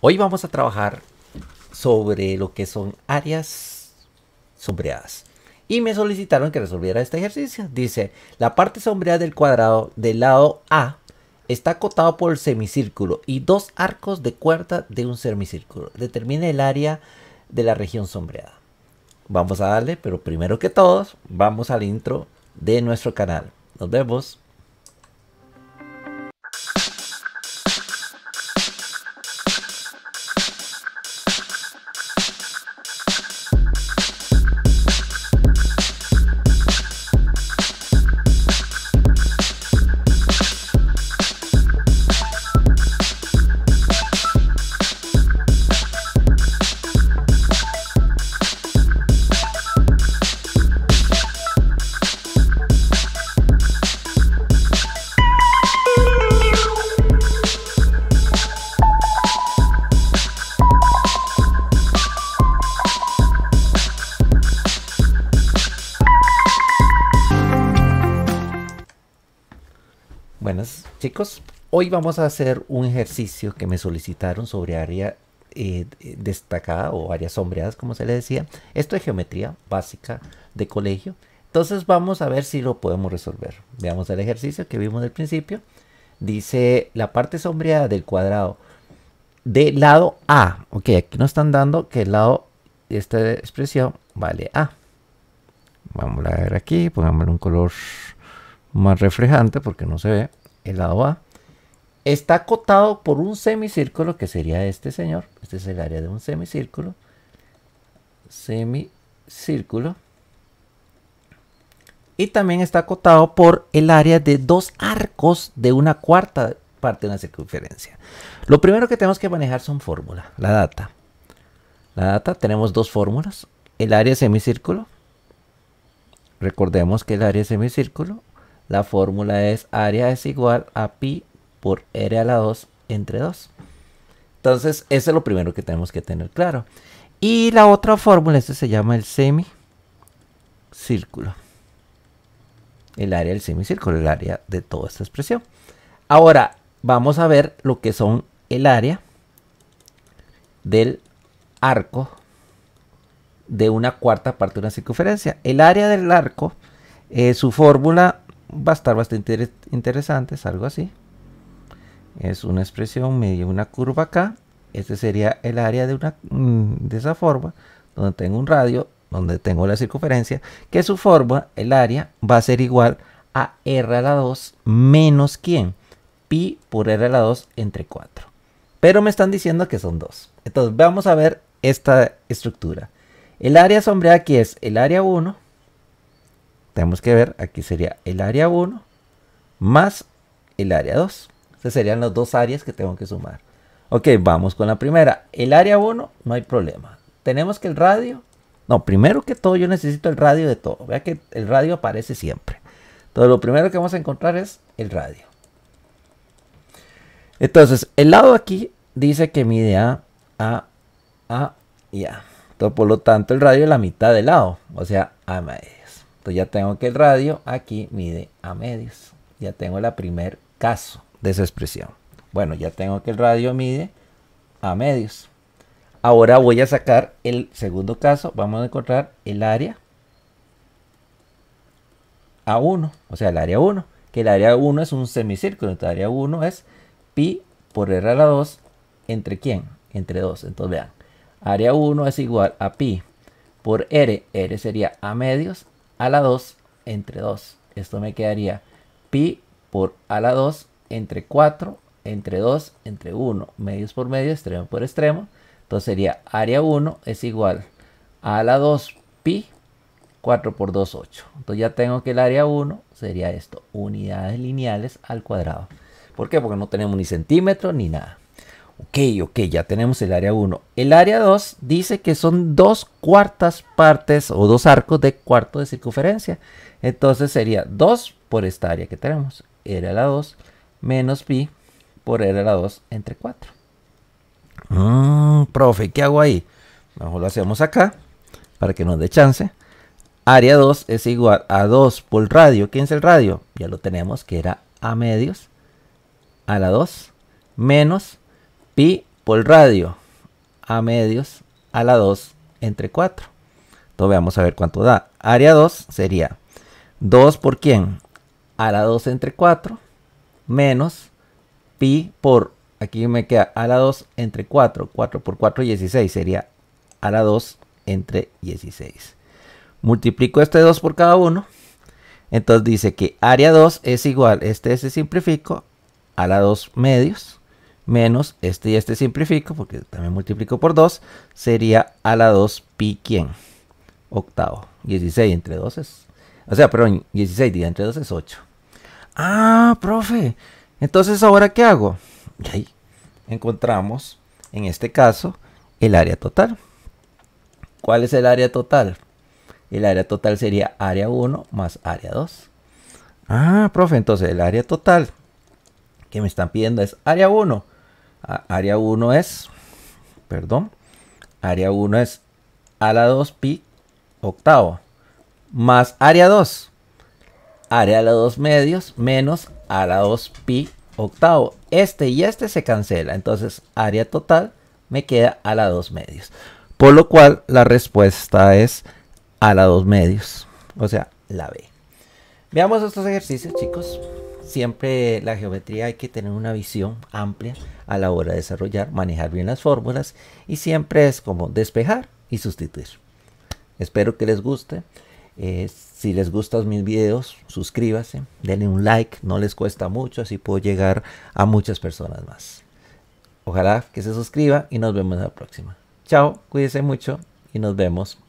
Hoy vamos a trabajar sobre lo que son áreas sombreadas. Y me solicitaron que resolviera este ejercicio. Dice, la parte sombreada del cuadrado del lado A está acotado por el semicírculo y dos arcos de cuerda de un semicírculo. Determina el área de la región sombreada. Vamos a darle, pero primero que todos, vamos al intro de nuestro canal. Nos vemos. Buenas chicos, hoy vamos a hacer un ejercicio que me solicitaron sobre área eh, destacada o áreas sombreadas como se le decía. Esto es geometría básica de colegio. Entonces vamos a ver si lo podemos resolver. Veamos el ejercicio que vimos al principio. Dice la parte sombreada del cuadrado de lado A. Ok, aquí nos están dando que el lado de esta expresión vale A. Vamos a ver aquí, pongámosle un color más reflejante porque no se ve el lado A, está acotado por un semicírculo que sería este señor. Este es el área de un semicírculo. Semicírculo. Y también está acotado por el área de dos arcos de una cuarta parte de una circunferencia. Lo primero que tenemos que manejar son fórmulas, la data. La data tenemos dos fórmulas, el área semicírculo. Recordemos que el área semicírculo la fórmula es área es igual a pi por r a la 2 entre 2. Entonces, eso es lo primero que tenemos que tener claro. Y la otra fórmula, este se llama el semicírculo. El área del semicírculo, el área de toda esta expresión. Ahora, vamos a ver lo que son el área del arco de una cuarta parte de una circunferencia. El área del arco, eh, su fórmula va a estar bastante interesante, es algo así. Es una expresión medio una curva acá. Este sería el área de, una, mm, de esa forma, donde tengo un radio, donde tengo la circunferencia, que su forma, el área, va a ser igual a r a la 2 menos quién? Pi por r a la 2 entre 4. Pero me están diciendo que son 2. Entonces vamos a ver esta estructura. El área sombreada aquí es el área 1 tenemos que ver, aquí sería el área 1 más el área 2. Esas serían las dos áreas que tengo que sumar. Ok, vamos con la primera. El área 1, no hay problema. Tenemos que el radio... No, primero que todo yo necesito el radio de todo. Vea que el radio aparece siempre. Entonces lo primero que vamos a encontrar es el radio. Entonces, el lado aquí dice que mide A, A, A y A. Entonces, por lo tanto, el radio es la mitad del lado. O sea, A más e. Pues ya tengo que el radio aquí mide a medios. Ya tengo la primer caso de esa expresión. Bueno, ya tengo que el radio mide a medios. Ahora voy a sacar el segundo caso. Vamos a encontrar el área A1. O sea, el área 1. Que el área 1 es un semicírculo. Entonces, el área 1 es pi por r a la 2. ¿Entre quién? Entre 2. Entonces, vean. Área 1 es igual a pi por r. r sería a medios a la 2 entre 2. Esto me quedaría pi por a la 2 entre 4 entre 2 entre 1. Medios por medio, extremo por extremo. Entonces sería área 1 es igual a la 2 pi 4 por 2, 8. Entonces ya tengo que el área 1 sería esto, unidades lineales al cuadrado. ¿Por qué? Porque no tenemos ni centímetro ni nada. Ok, ok, ya tenemos el área 1. El área 2 dice que son dos cuartas partes o dos arcos de cuarto de circunferencia. Entonces sería 2 por esta área que tenemos. a la 2 menos pi por a la 2 entre 4. Mmm, profe, ¿qué hago ahí? Mejor lo hacemos acá para que nos dé chance. Área 2 es igual a 2 por radio. ¿Quién es el radio? Ya lo tenemos que era a medios a la 2 menos pi por radio a medios a la 2 entre 4. Entonces veamos a ver cuánto da. Área 2 sería 2 por quién? A la 2 entre 4 menos pi por, aquí me queda a la 2 entre 4, 4 por 4 16 sería a la 2 entre 16. Multiplico este 2 por cada uno. Entonces dice que área 2 es igual, este se simplifico, a la 2 medios menos este y este simplifico, porque también multiplico por 2, sería a la 2 pi quién. Octavo. 16 entre 2 es... O sea, perdón, 16 dividido entre 2 es 8. Ah, profe. Entonces, ¿ahora qué hago? Y ahí encontramos, en este caso, el área total. ¿Cuál es el área total? El área total sería área 1 más área 2. Ah, profe, entonces el área total que me están pidiendo es área 1 área 1 es, perdón, área 1 es a la 2 pi octavo más área 2 área a la 2 medios menos a la 2 pi octavo este y este se cancela entonces área total me queda a la 2 medios por lo cual la respuesta es a la 2 medios o sea la B veamos estos ejercicios chicos siempre la geometría hay que tener una visión amplia a la hora de desarrollar, manejar bien las fórmulas y siempre es como despejar y sustituir. Espero que les guste. Eh, si les gustan mis videos, suscríbase, denle un like, no les cuesta mucho, así puedo llegar a muchas personas más. Ojalá que se suscriba y nos vemos en la próxima. Chao, cuídense mucho y nos vemos.